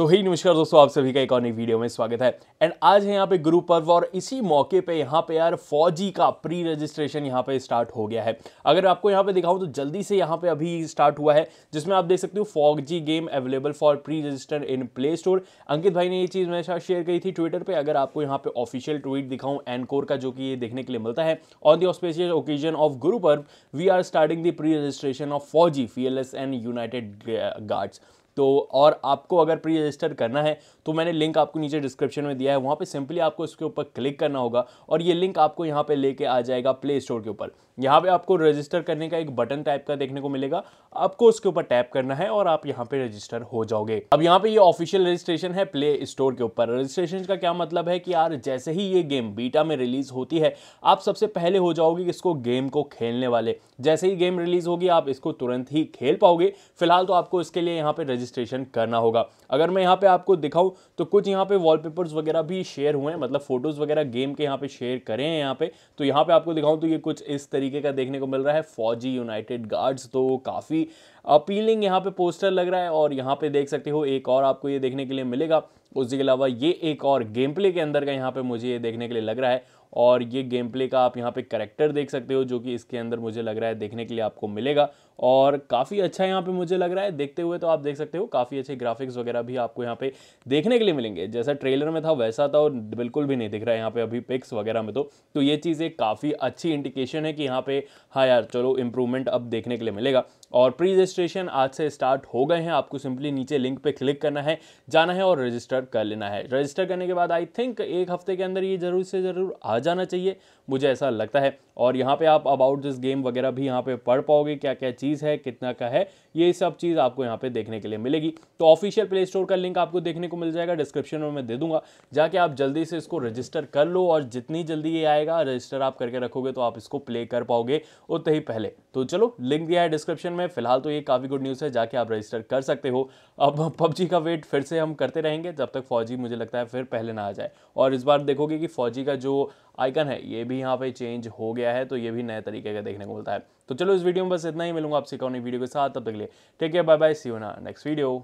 तो ही नमस्कार दोस्तों आप सभी का एक और नई वीडियो में स्वागत है एंड आज है यहाँ पे गुरु पर्व और इसी मौके पे यहाँ पे यार फौजी का प्री रजिस्ट्रेशन यहाँ पे स्टार्ट हो गया है अगर आपको यहाँ पे दिखाऊं तो जल्दी से यहाँ पे अभी स्टार्ट हुआ है जिसमें आप देख सकते हो Fauji game available for pre register in Play Store Ankit भाई ने ये चीज़ मेरे साथ शेयर करी थी ट्विटर पर अगर आपको यहाँ पे ऑफिशियल ट्वीट दिखाऊँ एनकोर का जो कि ये देखने के लिए मिलता है on the auspicious occasion of Guru Parv we are starting the pre registration of Fauji फीएलएस एंड यूनाइटेड गार्ड्स तो और आपको अगर प्री रजिस्टर करना है तो मैंने लिंक आपको नीचे डिस्क्रिप्शन में दिया है वहाँ पे सिंपली आपको इसके ऊपर क्लिक करना होगा और ये लिंक आपको यहाँ पे लेके आ जाएगा प्ले स्टोर के ऊपर यहाँ पे आपको रजिस्टर करने का एक बटन टाइप का देखने को मिलेगा आपको उसके ऊपर टैप करना है और आप यहाँ पे रजिस्टर हो जाओगे अब यहाँ पे ये ऑफिशियल रजिस्ट्रेशन है प्ले स्टोर के ऊपर रजिस्ट्रेशन का क्या मतलब है कि यार जैसे ही ये गेम बीटा में रिलीज होती है आप सबसे पहले हो जाओगे इसको गेम को खेलने वाले जैसे ही गेम रिलीज होगी आप इसको तुरंत ही खेल पाओगे फिलहाल तो आपको इसके लिए यहाँ पे रजिस्टर रजिस्ट्रेशन करना होगा अगर मैं यहाँ पे आपको दिखाऊँ तो कुछ यहाँ पे वॉलपेपर्स वगैरह भी शेयर हुए हैं मतलब फ़ोटोज़ वगैरह गेम के यहाँ पे शेयर करें हैं यहाँ पे तो यहाँ पे आपको दिखाऊँ तो ये कुछ इस तरीके का देखने को मिल रहा है फौजी यूनाइटेड गार्ड्स तो काफ़ी अपीलिंग यहाँ पे पोस्टर लग रहा है और यहाँ पे देख सकते हो एक और आपको ये देखने के लिए मिलेगा उसके अलावा ये एक और गेम प्ले के अंदर का यहाँ पे मुझे ये देखने के लिए लग रहा है और ये गेम प्ले का आप यहाँ पे करेक्टर देख सकते हो जो कि इसके अंदर मुझे लग रहा है देखने के लिए आपको मिलेगा और काफ़ी अच्छा यहाँ पे मुझे लग रहा है देखते हुए तो आप देख सकते हो काफ़ी अच्छे ग्राफिक्स वगैरह भी आपको यहाँ पे देखने के लिए मिलेंगे जैसा ट्रेलर में था वैसा था और बिल्कुल भी नहीं दिख रहा है यहाँ पे अभी पिक्स वगैरह में तो तो ये चीज़ एक काफ़ी अच्छी इंडिकेशन है कि यहाँ पे हाँ यार चलो इम्प्रूवमेंट अब देखने के लिए मिलेगा और प्री रजिस्ट्रेशन आज से स्टार्ट हो गए हैं आपको सिंपली नीचे लिंक पे क्लिक करना है जाना है और रजिस्टर कर लेना है रजिस्टर करने के बाद आई थिंक एक हफ्ते के अंदर ये ज़रूर से ज़रूर आ जाना चाहिए मुझे ऐसा लगता है और यहाँ पे आप अबाउट दिस गेम वगैरह भी यहाँ पे पढ़ पाओगे क्या क्या चीज़ है कितना का है ये सब चीज़ आपको यहाँ पे देखने के लिए मिलेगी तो ऑफिशियल प्ले स्टोर का लिंक आपको देखने को मिल जाएगा डिस्क्रिप्शन में मैं दे दूंगा जाके आप जल्दी से इसको रजिस्टर कर लो और जितनी जल्दी ये आएगा रजिस्टर आप करके रखोगे तो आप इसको प्ले कर पाओगे उतना ही पहले तो चलो लिंक दिया है डिस्क्रिप्शन में फिलहाल तो ये काफ़ी गुड न्यूज़ है जाके आप रजिस्टर कर सकते हो अब पबजी का वेट फिर से हम करते रहेंगे जब तक फौजी मुझे लगता है फिर पहले ना आ जाए और इस बार देखोगे कि फौजी का जो आइकन है ये भी यहाँ पे चेंज हो गया है तो ये भी नए तरीके का देखने को मिलता है तो चलो इस वीडियो में बस इतना ही मिलूंगा आपसे कौन वीडियो के साथ तब तक लिए ठीक है बाय बाय सी यू ना नेक्स्ट वीडियो